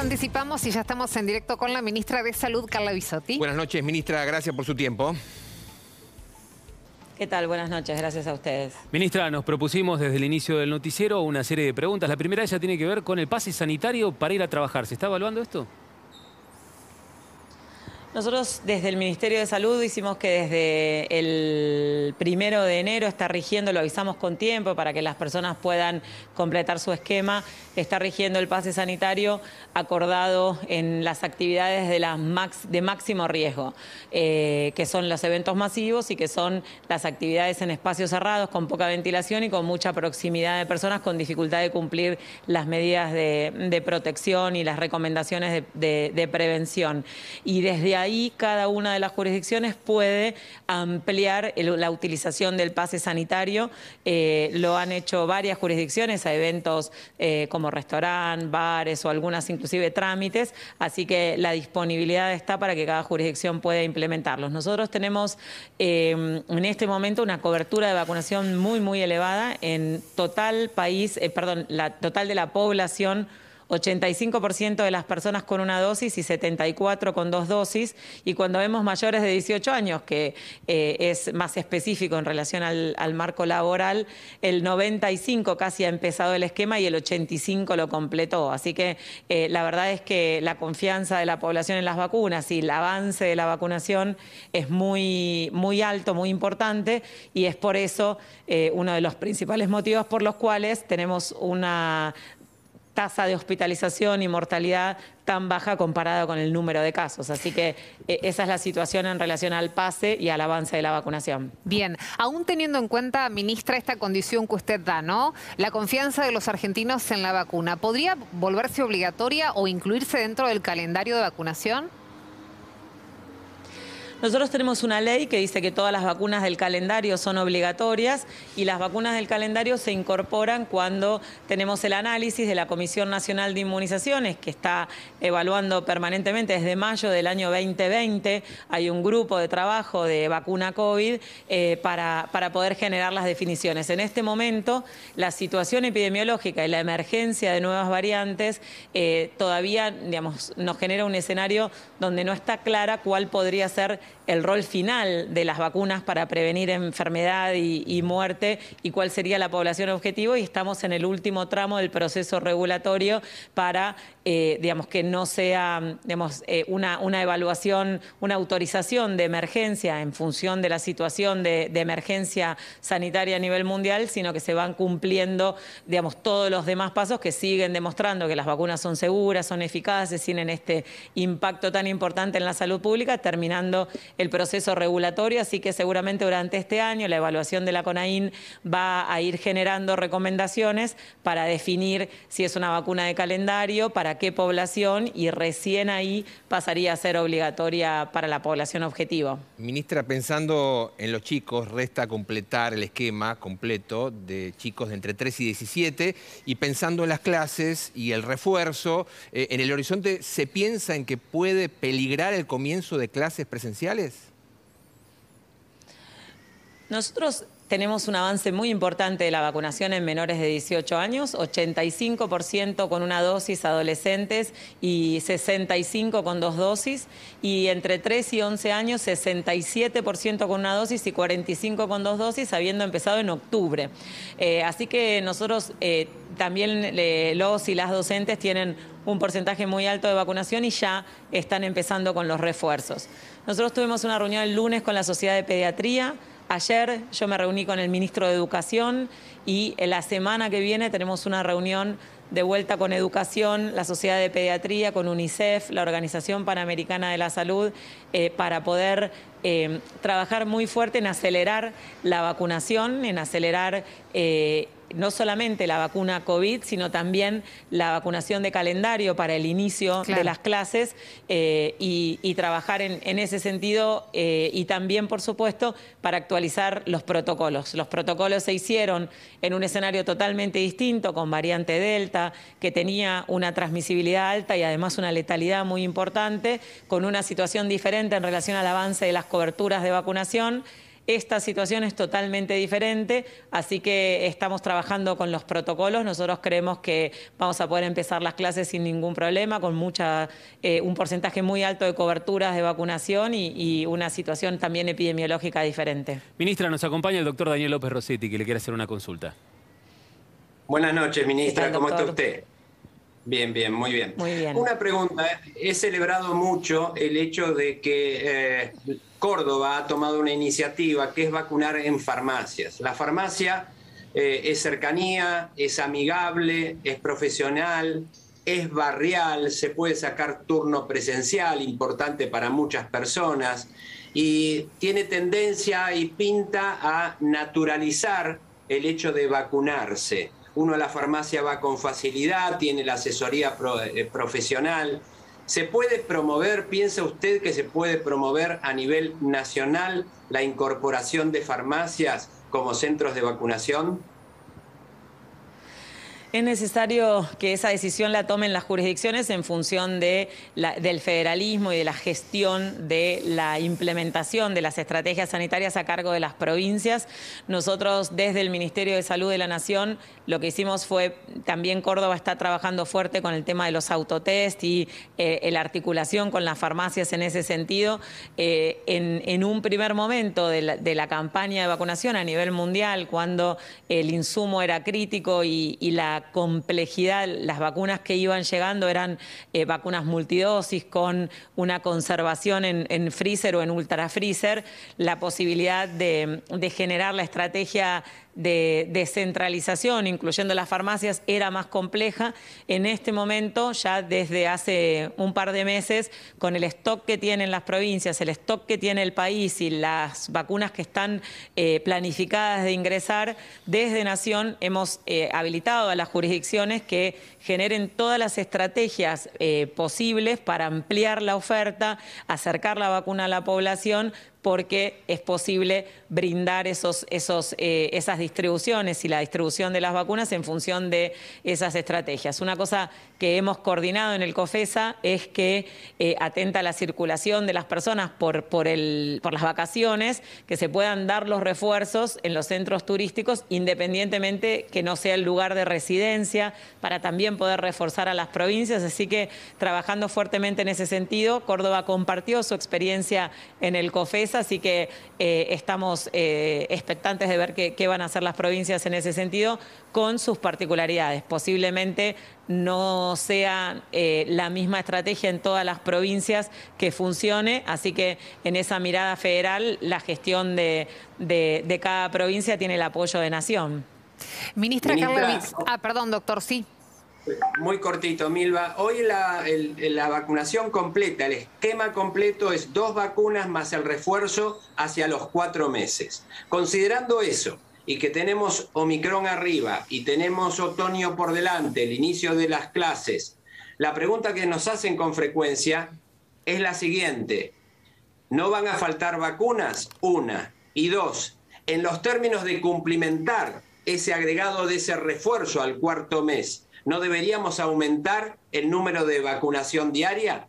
anticipamos y ya estamos en directo con la ministra de Salud, Carla Bisotti. Buenas noches, ministra. Gracias por su tiempo. ¿Qué tal? Buenas noches, gracias a ustedes. Ministra, nos propusimos desde el inicio del noticiero una serie de preguntas. La primera ya tiene que ver con el pase sanitario para ir a trabajar. ¿Se está evaluando esto? Nosotros desde el Ministerio de Salud hicimos que desde el primero de enero está rigiendo, lo avisamos con tiempo para que las personas puedan completar su esquema, está rigiendo el pase sanitario acordado en las actividades de, máximo riesgo, eh, que son los eventos masivos y que son las actividades en espacios cerrados con poca ventilación y con mucha proximidad de personas con dificultad de cumplir las medidas de, protección y las recomendaciones de, prevención. Y desde ahí cada una de las jurisdicciones puede ampliar la utilización del pase sanitario. Eh, lo han hecho varias jurisdicciones a eventos eh, como restaurantes, bares o algunas inclusive trámites, así que la disponibilidad está para que cada jurisdicción pueda implementarlos. Nosotros tenemos eh, en este momento una cobertura de vacunación muy, muy elevada en total país, perdón, la total de la población 85% de las personas con una dosis y 74 con dos dosis. Y cuando vemos mayores de 18 años, que eh, es más específico en relación al, marco laboral, el 95 casi ha empezado el esquema y el 85 lo completó. Así que eh, la verdad es que la confianza de la población en las vacunas y el avance de la vacunación es muy, muy alto, muy importante y es por eso eh, uno de los principales motivos por los cuales tenemos una tasa de hospitalización y mortalidad tan baja comparada con el número de casos. Así que eh, esa es la situación en relación al pase y al avance de la vacunación. Bien, aún teniendo en cuenta, ministra, esta condición que usted da, ¿no? La confianza de los argentinos en la vacuna, ¿podría volverse obligatoria o incluirse dentro del calendario de vacunación? Nosotros tenemos una ley que dice que todas las vacunas del calendario son obligatorias y las vacunas del calendario se incorporan cuando tenemos el análisis de la Comisión Nacional de Inmunizaciones, que está evaluando permanentemente desde mayo del año 2020. Hay un grupo de trabajo de vacuna COVID eh, para, para poder generar las definiciones. En este momento, la situación epidemiológica y la emergencia de nuevas variantes eh, todavía digamos, nos genera un escenario donde no está clara cuál podría ser el rol final de las vacunas para prevenir enfermedad y, muerte y cuál sería la población objetivo y estamos en el último tramo del proceso regulatorio para, eh, digamos, que no sea, eh, una, evaluación, una autorización de emergencia en función de la situación de, de, emergencia sanitaria a nivel mundial, sino que se van cumpliendo, digamos, todos los demás pasos que siguen demostrando que las vacunas son seguras, son eficaces, tienen este impacto tan importante en la salud pública, terminando el proceso regulatorio, así que seguramente durante este año la evaluación de la CONAIN va a ir generando recomendaciones para definir si es una vacuna de calendario, para qué población y recién ahí pasaría a ser obligatoria para la población objetivo. Ministra, pensando en los chicos, resta completar el esquema completo de chicos de entre 3 y 17 y pensando en las clases y el refuerzo, eh, en el horizonte se piensa en que puede peligrar el comienzo de clases presenciales. Nosotros tenemos un avance muy importante de la vacunación en menores de 18 años, 85% con una dosis adolescentes y 65% con dos dosis, y entre 3 y 11 años 67% con una dosis y 45% con dos dosis, habiendo empezado en octubre. Eh, así que nosotros eh, también eh, los y las docentes tienen un porcentaje muy alto de vacunación y ya están empezando con los refuerzos. Nosotros tuvimos una reunión el lunes con la Sociedad de Pediatría. Ayer yo me reuní con el ministro de Educación y la semana que viene tenemos una reunión de vuelta con Educación, la Sociedad de Pediatría, con UNICEF, la Organización Panamericana de la Salud, eh, para poder eh, trabajar muy fuerte en acelerar la vacunación, en acelerar eh, no solamente la vacuna COVID, sino también la vacunación de calendario para el inicio de las clases eh, y, trabajar en, ese sentido eh, y también, por supuesto, para actualizar los protocolos. Los protocolos se hicieron en un escenario totalmente distinto, con variante Delta, que tenía una transmisibilidad alta y además una letalidad muy importante, con una situación diferente en relación al avance de las coberturas de vacunación. Esta situación es totalmente diferente, así que estamos trabajando con los protocolos. Nosotros creemos que vamos a poder empezar las clases sin ningún problema, con mucha, eh, un porcentaje muy alto de coberturas de vacunación y, y, una situación también epidemiológica diferente. Ministra, nos acompaña el doctor Daniel López Rossetti, que le quiere hacer una consulta. Buenas noches, ministra. ¿Cómo está usted? Bien, bien, muy bien. Una pregunta. He celebrado mucho el hecho de que eh, Córdoba ha tomado una iniciativa que es vacunar en farmacias. La farmacia eh, es cercanía, es amigable, es profesional, es barrial, se puede sacar turno presencial, importante para muchas personas, y tiene tendencia y pinta a naturalizar el hecho de vacunarse uno a la farmacia va con facilidad, tiene la asesoría eh, profesional. ¿Se puede promover, piensa usted que se puede promover a nivel nacional la incorporación de farmacias como centros de vacunación? Es necesario que esa decisión la tomen las jurisdicciones en función de del federalismo y de la gestión de la implementación de las estrategias sanitarias a cargo de las provincias. Nosotros desde el Ministerio de Salud de la Nación lo que hicimos fue, también Córdoba está trabajando fuerte con el tema de los autotest y eh, la articulación con las farmacias en ese sentido. Eh, en, un primer momento de la, campaña de vacunación a nivel mundial, cuando el insumo era crítico y la complejidad, las vacunas que iban llegando eran eh, vacunas multidosis con una conservación en, freezer o en ultra freezer, la posibilidad de generar la estrategia de descentralización, incluyendo las farmacias, era más compleja. En este momento, ya desde hace un par de meses, con el stock que tienen las provincias, el stock que tiene el país y las vacunas que están eh, planificadas de ingresar, desde Nación hemos eh, habilitado a las jurisdicciones que generen todas las estrategias eh, posibles para ampliar la oferta, acercar la vacuna a la población, porque es posible brindar esos, esos, eh, esas distribuciones y la distribución de las vacunas en función de esas estrategias. Una cosa que hemos coordinado en el COFESA es que eh, atenta la circulación de las personas por, por las vacaciones, que se puedan dar los refuerzos en los centros turísticos, independientemente que no sea el lugar de residencia, para también poder reforzar a las provincias. Así que trabajando fuertemente en ese sentido, Córdoba compartió su experiencia en el COFESA así que eh, estamos eh, expectantes de ver qué, van a hacer las provincias en ese sentido con sus particularidades. Posiblemente no sea eh, la misma estrategia en todas las provincias que funcione, así que en esa mirada federal la gestión de, cada provincia tiene el apoyo de Nación. Ministra, ah, perdón, doctor, sí. Muy cortito, Milva. Hoy la, la, vacunación completa, el esquema completo es dos vacunas más el refuerzo hacia los cuatro meses. Considerando eso y que tenemos Omicron arriba y tenemos otoño por delante, el inicio de las clases, la pregunta que nos hacen con frecuencia es la siguiente. ¿No van a faltar vacunas? Una. Y dos, en los términos de cumplimentar ese agregado de ese refuerzo al cuarto mes, ¿No deberíamos aumentar el número de vacunación diaria?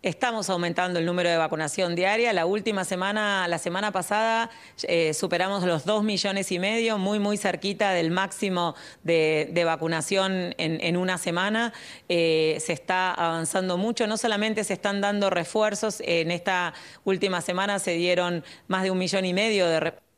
Estamos aumentando el número de vacunación diaria. La última semana, la semana pasada, eh, superamos los 2 millones y medio, muy, muy cerquita del máximo de, vacunación en, una semana. Eh, se está avanzando mucho. No solamente se están dando refuerzos, en esta última semana se dieron más de un millón y medio de refuerzos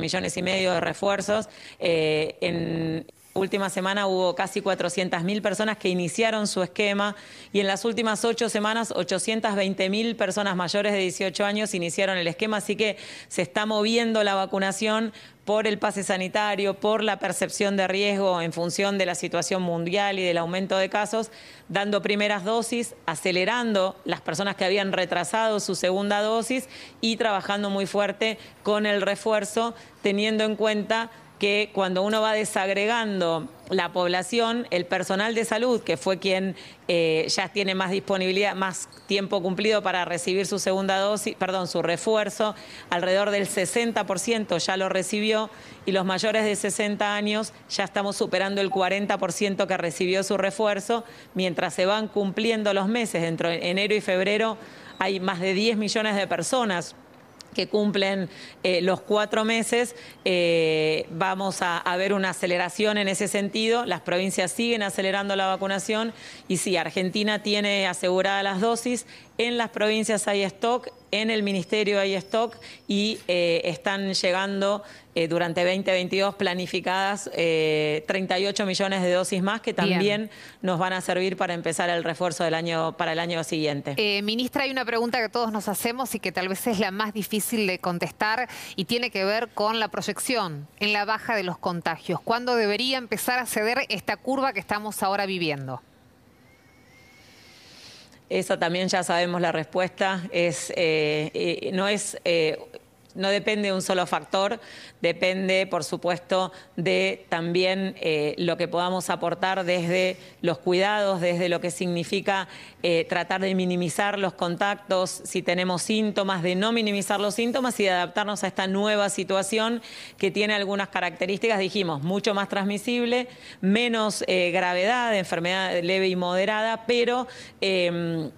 millones y medio de refuerzos. Eh, en, última semana hubo casi 400.000 personas que iniciaron su esquema y en las últimas ocho semanas 820.000 personas mayores de 18 años iniciaron el esquema, así que se está moviendo la vacunación por el pase sanitario, por la percepción de riesgo en función de la situación mundial y del aumento de casos, dando primeras dosis, acelerando las personas que habían retrasado su segunda dosis y trabajando muy fuerte con el refuerzo, teniendo en cuenta que cuando uno va desagregando la población, el personal de salud, que fue quien eh, ya tiene más disponibilidad, más tiempo cumplido para recibir su segunda dosis, perdón, su refuerzo, alrededor del 60% ya lo recibió y los mayores de 60 años ya estamos superando el 40% que recibió su refuerzo, mientras se van cumpliendo los meses, entre enero y febrero hay más de 10 millones de personas que cumplen eh, los cuatro meses, eh, vamos a, haber ver una aceleración en ese sentido. Las provincias siguen acelerando la vacunación y si Argentina tiene aseguradas las dosis. En las provincias hay stock, en el Ministerio hay stock y eh, están llegando eh, durante 2022 planificadas 38 eh, millones de dosis más que también nos van a servir para empezar el refuerzo del año para el año siguiente. ministra, hay una pregunta que todos nos hacemos y que tal vez es la más difícil de contestar y tiene que ver con la proyección en la baja de los contagios. ¿Cuándo debería empezar a ceder esta curva que estamos ahora viviendo? Esa también ya sabemos la respuesta. Es, eh, eh, no es eh, no depende de un solo factor, depende, por supuesto, de también eh, lo que podamos aportar desde los cuidados, desde lo que significa eh, tratar de minimizar los contactos, si tenemos síntomas, de no minimizar los síntomas y de adaptarnos a esta nueva situación que tiene algunas características, dijimos, mucho más transmisible, menos eh, gravedad, enfermedad leve y moderada, pero... Em,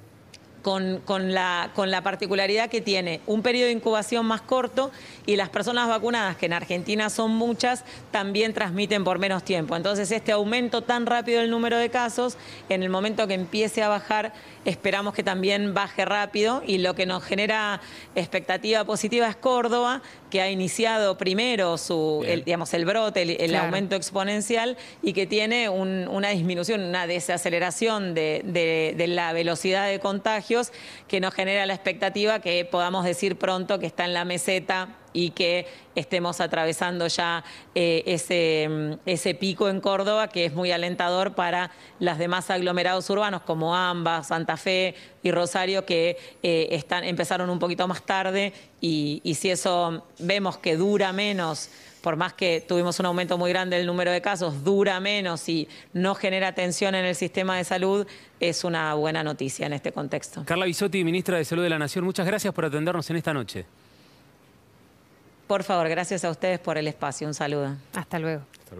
con, con, la, con la particularidad que tiene un periodo de incubación más corto y las personas vacunadas, que en Argentina son muchas, también transmiten por menos tiempo. Entonces, este aumento tan rápido del número de casos, en el momento que empiece a bajar, esperamos que también baje rápido y lo que nos genera expectativa positiva es Córdoba, que ha iniciado primero su, el, digamos, el brote, el, aumento exponencial y que tiene una disminución, una desaceleración de, de, la velocidad de contagios que nos genera la expectativa que podamos decir pronto que está en la meseta y que estemos atravesando ya eh, ese, mm, ese pico en Córdoba que es muy alentador para las demás aglomerados urbanos como Amba, Santa Fe y Rosario que eh, están, empezaron un poquito más tarde y, y si eso vemos que dura menos por más que tuvimos un aumento muy grande del número de casos, dura menos y no genera tensión en el sistema de salud, es una buena noticia en este contexto. Carla Bisotti, ministra de Salud de la Nación, muchas gracias por atendernos en esta noche. Por favor, gracias a ustedes por el espacio. Un saludo. Hasta luego. Hasta luego.